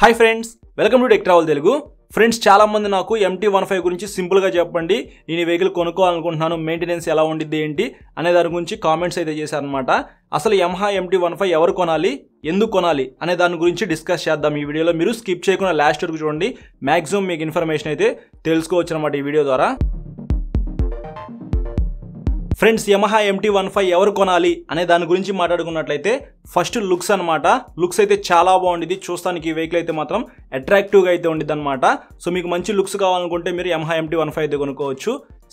hi friends welcome to tech travel Telugu friends చాలామంది నాకు empty one five గురించి సింపుల్గా చెప్పండి నేను ఈ వెహికల్ కొనుక్కోవాలనుకుంటున్నాను మెయింటెనెన్స్ ఎలా ఉండిద్ది ఏంటి అనే దాని గురించి కామెంట్స్ అయితే చేశారనమాట అసలు యమహా ఎంటీ వన్ ఫైవ్ ఎవరు కొనాలి ఎందుకు కొనాలి అనే దాని గురించి డిస్కస్ చేద్దాం ఈ వీడియోలో మీరు స్కిప్ చేయకుండా లాస్ట్ వరకు చూడండి మ్యాక్సిమం మీకు ఇన్ఫర్మేషన్ అయితే తెలుసుకోవచ్చు అనమాట ఈ వీడియో ద్వారా friends Yamaha MT one five ఎవరు కొనాలి అనే దాని గురించి మాట్లాడుకున్నట్లయితే ఫస్ట్ లుక్స్ అనమాట లుక్స్ అయితే చాలా బాగుండేది చూస్తానికి వెహికల్ అయితే మాత్రం అట్రాక్టివ్గా అయితే ఉండేది అనమాట సో మీకు మంచి లుక్స్ కావాలనుకుంటే మీరు యమహా ఎంటీ వన్ ఫైవ్ అయితే కొనుక్కోవచ్చు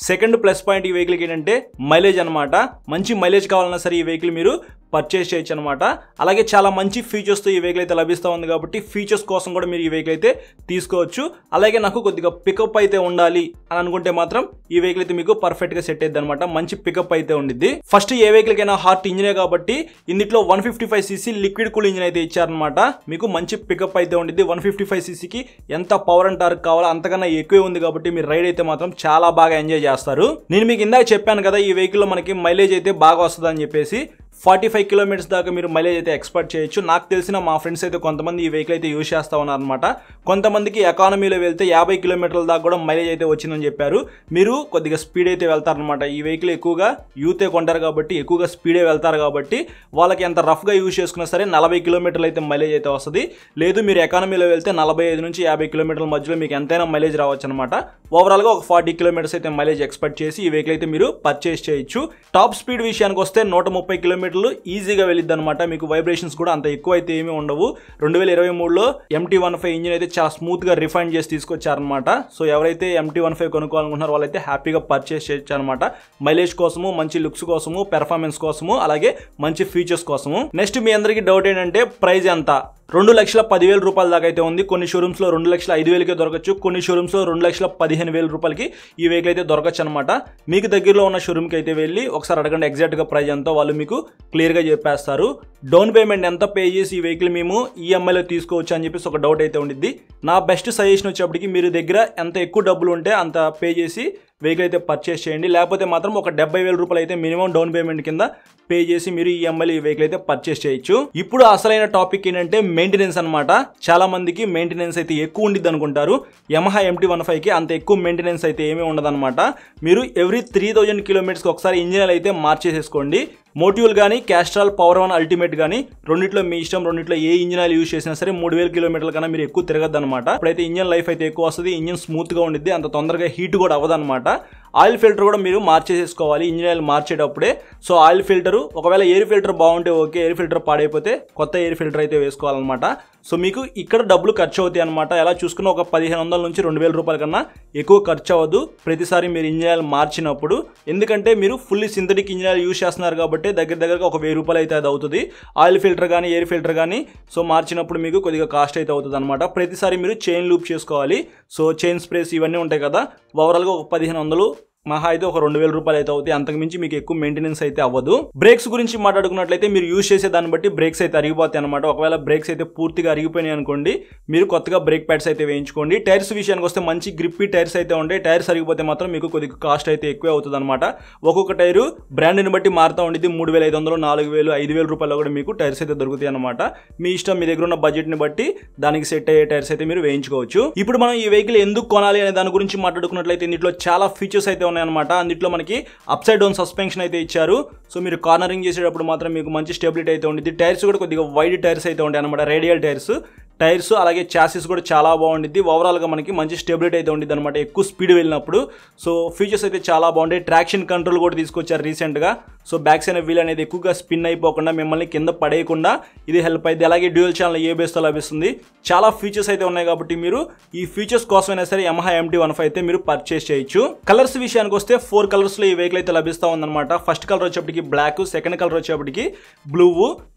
సెకండ్ ప్లస్ పాయింట్ ఈ వెహికల్కి ఏంటంటే మైలేజ్ అనమాట మంచి మైలేజ్ కావాలన్నా సరే ఈ వెహికల్ మీరు పర్చేస్ చేయొచ్చు అనమాట అలాగే చాలా మంచి ఫీచర్స్తో ఈ వెహికల్ అయితే లభిస్తూ ఉంది కాబట్టి ఫీచర్స్ కోసం కూడా మీరు ఈ వెహికల్ అయితే తీసుకోవచ్చు అలాగే నాకు కొద్దిగా పికప్ అయితే ఉండాలి అని అనుకుంటే మాత్రం ఈ వెహికల్ అయితే మీకు పర్ఫెక్ట్గా సెట్ అయ్యింది అనమాట మంచి పికప్ అయితే ఉండిద్ది ఫస్ట్ ఏ వెహికల్కైనా హార్ట్ ఇంజినే కాబట్టి ఇందులో one fifty five CC liquid cool engine అయితే ఇచ్చారనమాట మీకు మంచి పికప్ అయితే ఉండిద్ది వన్ ఫిఫ్టీ ఫైవ్ ఎంత పవర్ అండ్ టార్క్ కావాలో అంతకన్నా ఎక్కువే ఉంది కాబట్టి మీరు రైడ్ అయితే మాత్రం చాలా బాగా ఎంజాయ్ చేస్తారు నేను మీకు ఇందాక చెప్పాను కదా ఈ వెహికల్లో మనకి మైలేజ్ అయితే బాగా వస్తుంది అని చెప్పేసి ఫార్టీ ఫైవ్ కిలోమీటర్స్ దాకా మీరు మైలేజ్ అయితే ఎక్స్పెక్ట్ చేయొచ్చు నాకు తెలిసిన మా ఫ్రెండ్స్ అయితే కొంతమంది ఈ వెహికల్ అయితే యూజ్ చేస్తూ ఉన్నారనమాట కొంతమందికి ఎకానమీలో వెళ్తే యాభై కిలోమీటర్ల దాకా కూడా మైలేజ్ అయితే వచ్చిందని చెప్పారు మీరు కొద్దిగా స్పీడ్ అయితే వెళ్తారనమాట ఈ వెహికల్ ఎక్కువగా యూతే కొంటారు కాబట్టి ఎక్కువగా స్పీడే వెళ్తారు కాబట్టి వాళ్ళకి ఎంత రఫ్గా యూజ్ చేసుకున్నా సరే నలభై కిలోమీటర్లు అయితే మైలేజ్ అయితే వస్తుంది లేదు మీరు ఎకానమీలో వెళ్తే నలభై ఐదు నుంచి యాభై కిలోమీటర్ల మధ్యలో మీకు ఎంతైనా మైలేజ్ రావచ్చు అనమాట ఓవరాల్గా ఒక ఫార్టీ కిలోమీటర్స్ అయితే మైలేజ్ ఎక్స్పెక్ట్ చేసి ఈ వెహికల్ అయితే మీరు పర్చేస్ చేయొచ్చు టాప్ స్పీడ్ విషయానికి వస్తే నూట ముప్పై కిలోమీటర్లు ఈజీగా వెళ్ళిద్ది అనమాట మీకు వైబ్రేషన్స్ కూడా అంత ఎక్కువ అయితే ఏమీ ఉండవు రెండు వేల ఇరవై మూడులో ఎంటీ వన్ ఫైవ్ ఇంజిన్ అయితే చాలా స్మూత్గా రిఫైన్ చేసి తీసుకొచ్చారనమాట సో ఎవరైతే ఎంటీ వన్ ఫైవ్ కొనుక్కోవాలనుకుంటున్నారో వాళ్ళైతే హ్యాపీగా పర్చేస్ చేయొచ్చు అనమాట మైలేజ్ కోసము మంచి లుక్స్ కోసము పెర్ఫార్మెన్స్ కోసము అలాగే మంచి ఫీచర్స్ కోసము నెక్స్ట్ మీ అందరికీ డౌట్ ఏంటంటే ప్రైజ్ ఎంత రెండు లక్షల పదివేల రూపాయల దాకా అయితే ఉంది కొన్ని షోరూమ్స్లో రెండు లక్షల ఐదు వేలకే దొరకచ్చు కొన్ని షోరూమ్స్లో రెండు లక్షల పదిహేను వేల రూపాయలకి ఈ వెహికల్ అయితే దొరకచ్చు అనమాట మీకు దగ్గరలో ఉన్న షోరూమ్కి అయితే వెళ్ళి ఒకసారి అడగండి ఎగ్జాక్ట్గా ప్రైజ్ ఎంతో వాళ్ళు మీకు క్లియర్గా చెప్పేస్తారు డౌన్ పేమెంట్ ఎంత పే చేసి ఈ వెహికల్ మేము ఈఎంఐలో e తీసుకోవచ్చు అని చెప్పేసి ఒక డౌట్ అయితే ఉండిద్ది నా బెస్ట్ సజెషన్ వచ్చేప్పటికి మీరు దగ్గర ఎంత ఎక్కువ డబ్బులు ఉంటే అంత పే చేసి వెహికల్ అయితే పర్చేస్ చేయండి లేకపోతే మాత్రం ఒక డెబ్బై వేల రూపాయలు అయితే మినిమం డౌన్ పేమెంట్ కింద పే చేసి మీరు e ఈ ఎంఎల్ ఈ వెహికల్ అయితే పర్చేస్ చేయొచ్చు ఇప్పుడు అసలైన టాపిక్ ఏంటంటే మెయింటెనెన్స్ అనమాట చాలా మందికి మెయింటెనెన్స్ అయితే ఎక్కువ ఉండిద్ది అనుకుంటారు యమహా ఎంటీ వన్ ఫైవ్కి అంత ఎక్కువ మెయింటెనెన్స్ అయితే ఏమీ అనమాట మీరు ఎవ్రీ త్రీ థౌజండ్ కిలోమీటర్స్కి ఒకసారి ఇంజిన్ అయితే మార్చేసేసుకోండి మోట్యూల్ కానీ క్యాస్ట్రాల్ పవర్ వన్ అల్టిమేట్ కానీ రెండింటిలో మీ ఇష్టం రెండింటిలో ఏ ఇంజిన్ ఆయిల్ యూస్ చేసినా సరే మూడు వేల కిలోమీటర్ల కన్నా మీరు ఎక్కువ తిరగద్దు అనమాట ఇప్పుడైతే ఇంజన్ లైఫ్ అయితే ఎక్కువ వస్తుంది స్మూత్ స్మూత్గా ఉండిద్ది అంత తొందరగా హీట్ కూడా అనమాట ఆయిల్ ఫిల్టర్ కూడా మీరు మార్చేసేసుకోవాలి ఇంజిన్ ఆయిల్ మార్చేటప్పుడే సో ఆయిల్ ఫిల్టర్ ఒకవేళ ఎయిర్ ఫిల్టర్ బాగుంటే ఓకే ఎయిర్ ఫిల్టర్ పాడైపోతే కొత్త ఎయిర్ ఫిల్టర్ అయితే వేసుకోవాలన్నమాట సో మీకు ఇక్కడ డబ్బులు ఖర్చు అవుతాయి అనమాట ఎలా చూసుకున్న ఒక పదిహేను వందల నుంచి రెండు వేల రూపాయల కన్నా ఎక్కువ ఖర్చు అవ్వదు ప్రతిసారి మీరు ఇంజనీర్ మార్చినప్పుడు ఎందుకంటే మీరు fully synthetic engine oil use use చేస్తున్నారు కాబట్టి దగ్గర దగ్గరగా ఒక వెయ్యి రూపాయలు అయితే అది అవుతుంది ఆయిల్ ఫిల్టర్ కానీ ఎయిర్ ఫిల్టర్ కానీ సో మార్చినప్పుడు మీకు కొద్దిగా కాస్ట్ అయితే అవుతుంది అనమాట ప్రతిసారి మీరు చైన్ లూప్ చేసుకోవాలి సో చైన్ స్ప్రేస్ ఇవన్నీ ఉంటాయి కదా ఓవరాల్గా ఒక పదిహేను వందలు మహా అయితే ఒక రెండు వేల రూపాయలు అయితే అవుతాయి అంతకుమించి మీకు ఎక్కువ మెయింటెనెన్స్ అయితే అవ్వదు బ్రేక్స్ గురించి మాట్లాడుకున్నట్లయితే మీరు యూజ్ చేసే దాన్ని బట్టి బ్రేక్స్ అయితే అరిగిపోతాయి అనమాట ఒకవేళ బ్రేక్స్ అయితే పూర్తిగా అరిగిపోయినాయి అనుకోండి మీరు కొత్తగా బ్రేక్ ప్యాడ్స్ అయితే వేయించుకోండి టైర్స్ విషయానికి వస్తే మంచి గ్రిప్పి టైర్స్ అయితే ఉంటాయి టైర్స్ అరిగిపోతే మాత్రం మీకు కొద్దిగా కాస్ట్ అయితే ఎక్కువ అవుతుంది అనమాట ఒక్కొక్క టైరు బ్రాండ్ని బట్టి మారుతూ ఉండేది మూడు వేల ఐదు వందలు నాలుగు వేలు ఐదు వేల రూపాయలు కూడా మీకు టైర్స్ అయితే దొరుకుతాయి అనమాట మీ ఇష్టం మీ దగ్గర ఉన్న బడ్జెట్ని బట్టి దానికి సెట్ అయ్యే టైర్స్ అయితే మీరు వేయించుకోవచ్చు ఇప్పుడు మనం ఈ వెహికల్ ఎందుకు కొనాలి అనే దాని గురించి మాట్లాడుకున్నట్లయితే దీంట్లో చాలా ఫీచర్స్ అయితే అనమాట అందుట్లో మనకి అప్ సైడ్ డౌన్ సస్పెన్షన్ అయితే ఇచ్చారు సో మీరు కార్నరింగ్ చేసేటప్పుడు మాత్రం మీకు మంచి స్టెబిలిటీ అయితే ఉంటుంది టైర్స్ కూడా కొద్దిగా వైడ్ టైర్స్ అయితే ఉంటాయి అనమాట రేడియల్ టైర్స్ టైర్స్ అలాగే చాసిస్ కూడా చాలా బాగుండిద్ది ఓవరాల్గా మనకి మంచి స్టెబిలిటీ అయితే ఉండేది అనమాట ఎక్కువ స్పీడ్ వెళ్ళినప్పుడు సో ఫీచర్స్ అయితే చాలా బాగుంటాయి ట్రాక్షన్ కంట్రోల్ కూడా తీసుకొచ్చారు రీసెంట్గా సో బ్యాక్ సైడ్ వీల్ అనేది ఎక్కువగా స్పిన్ అయిపోకుండా మిమ్మల్ని కింద పడేయకుండా ఇది హెల్ప్ అయితే అలాగే డ్యూయల్ ఛానల్ ఏ బేస్తో లభిస్తుంది చాలా ఫీచర్స్ అయితే ఉన్నాయి కాబట్టి మీరు ఈ ఫీచర్స్ కోసమైనా సరే ఎంహా ఎంటీ వన్ ఫైవ్ అయితే మీరు పర్చేస్ చేయొచ్చు కలర్స్ విషయానికి వస్తే ఫోర్ కలర్స్లో ఈ వెహికల్ అయితే లభిస్తూ ఉందన్నమాట ఫస్ట్ కలర్ వచ్చేప్పటికి బ్లాక్ సెకండ్ కలర్ వచ్చేప్పటికి బ్లూ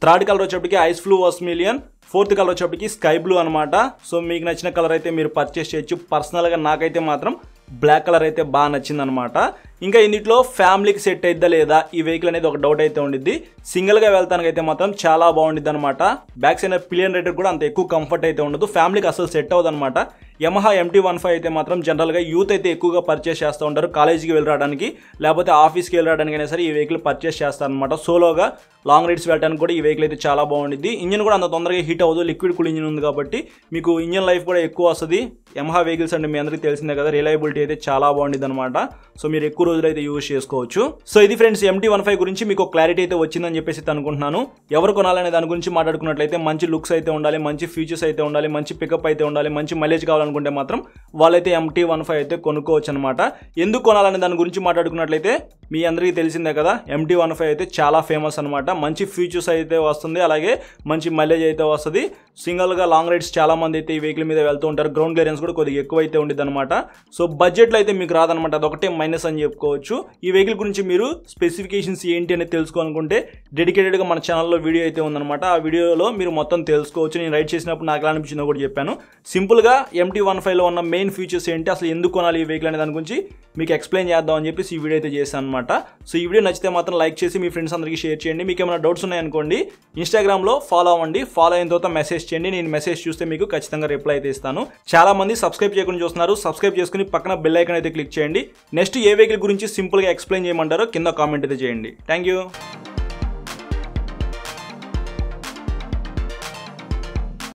థర్డ్ కలర్ వచ్చేప్పటికి ice fluo vermillion fourth colour వచ్చేప్పటికి స్కై బ్లూ అనమాట సో మీకు నచ్చిన కలర్ అయితే మీరు పర్చేస్ చేయొచ్చు పర్సనల్గా నాకైతే మాత్రం బ్లాక్ కలర్ అయితే బాగా నచ్చిందనమాట ఇంకా ఇన్నిట్లో ఫ్యామిలీకి సెట్ అయిద్దా లేదా ఈ వెహికల్ అనేది ఒక డౌట్ అయితే ఉండిద్ది సింగిల్గా వెళ్తానికైతే మాత్రం చాలా బాగుండిద్ది అనమాట బ్యాక్ సైడ్ పిలియన్ రేటర్ కూడా అంత ఎక్కువ కంఫర్ట్ అయితే ఉండదు ఫ్యామిలీకి అసలు సెట్ అవ్వదు అనమాట యమహా ఎంటీ వన్ ఫైవ్ అయితే మాత్రం జనరల్గా యూత్ అయితే ఎక్కువగా పర్చేస్ చేస్తూ ఉంటారు కాలేజీకి వెళ్ళడానికి లేకపోతే ఆఫీస్కి వెళ్ళడానికి అయినా సరే ఈ వెహికల్ పర్చేస్ చేస్తారనమాట సోలోగా లాంగ్ రైడ్స్ వెళ్ళడానికి కూడా ఈ వెహికల్ అయితే చాలా బాగుంటుంది ఇంజిన్ కూడా అంత తొందరగా హీట్ అవ్వదు లిక్విడ్ కూల్ ఇంజిన్ ఉంది కాబట్టి మీకు ఇంజిన్ లైఫ్ కూడా ఎక్కువ వస్తుంది యమహా వెహికల్స్ అంటే మీ అందరికీ తెలిసిందే కదా రిలయబిలిటీ అయితే చాలా బాగుండిద్ది అనమాట సో మీరు ఎక్కువ రోజులు అయితే యూజ్ చేసుకోవచ్చు సో ఇది ఫ్రెండ్స్ ఎంటీ వన్ ఫైవ్ గురించి మీకు క్లారిటీ అయితే వచ్చిందని చెప్పేసి అనుకుంటున్నాను ఎవరు కొనాలనే దాని గురించి మాట్లాడుకున్నట్లయితే మంచి లుక్స్ అయితే ఉండాలి మంచి ఫీచర్స్ అయితే ఉండాలి మంచి పికప్ అయితే ఉండాలి మంచి మైలేజ్ కావాలని కొనాలనుకుంటే మాత్రం వాళ్ళైతే ఎంటీ వన్ ఫైవ్ అయితే కొనుక్కోవచ్చు అనమాట ఎందుకు కొనాలనే దాని గురించి మాట్లాడుకున్నట్లయితే మీ అందరికీ తెలిసిందే కదా ఎంటీ వన్ ఫైవ్ అయితే చాలా ఫేమస్ అనమాట మంచి ఫీచర్స్ అయితే వస్తుంది అలాగే మంచి మైలేజ్ అయితే వస్తుంది సింగిల్గా లాంగ్ రైడ్స్ చాలా మంది అయితే ఈ వెహికల్ మీద వెళ్తూ ఉంటారు గ్రౌండ్ క్లియరెన్స్ కూడా కొద్దిగా ఎక్కువ అయితే ఉండేది అనమాట సో బడ్జెట్లో అయితే మీకు రాదనమాట అది ఒకటే మైనస్ అని చెప్పుకోవచ్చు ఈ వెహికల్ గురించి మీరు స్పెసిఫికేషన్స్ ఏంటి అనేది తెలుసుకోవాలనుకుంటే డెడికేటెడ్గా మన ఛానల్లో వీడియో అయితే ఉందనమాట ఆ వీడియోలో మీరు మొత్తం తెలుసుకోవచ్చు నేను రైడ్ చేసినప్పుడు నాకు ఎలా అనిపించిందో కూడా చెప్పాను సింపుల్గా ఎంటీ వన్ ఫైవ్లో ఉన్న మెయిన్ ఫీచర్స్ ఏంటి అసలు ఎందుకు కొనాలి ఈ వెహికల్ అనే దాని గురించి మీకు ఎక్స్ప్లెయిన్ చేద్దామని చెప్పేసి ఈ వీడియో అయితే చేశాను అనమాట అనమాట సో ఈ వీడియో నచ్చితే మాత్రం లైక్ చేసి మీ ఫ్రెండ్స్ అందరికీ షేర్ చేయండి మీకు ఏమైనా డౌట్స్ ఉన్నాయనుకోండి ఇన్స్టాగ్రామ్లో ఫాలో అవ్వండి ఫాలో అయిన తర్వాత మెసేజ్ చేయండి నేను మెసేజ్ చూస్తే మీకు ఖచ్చితంగా రిప్లై అయితే ఇస్తాను చాలా మంది సబ్స్క్రైబ్ చేయకుండా చూస్తున్నారు సబ్స్క్రైబ్ చేసుకుని పక్కన బెల్ ఐకన్ అయితే క్లిక్ చేయండి నెక్స్ట్ ఏ వెహికల్ గురించి సింపుల్గా ఎక్స్ప్లెయిన్ చేయమంటారో కింద కామెంట్ అయితే చేయండి థ్యాంక్ యూ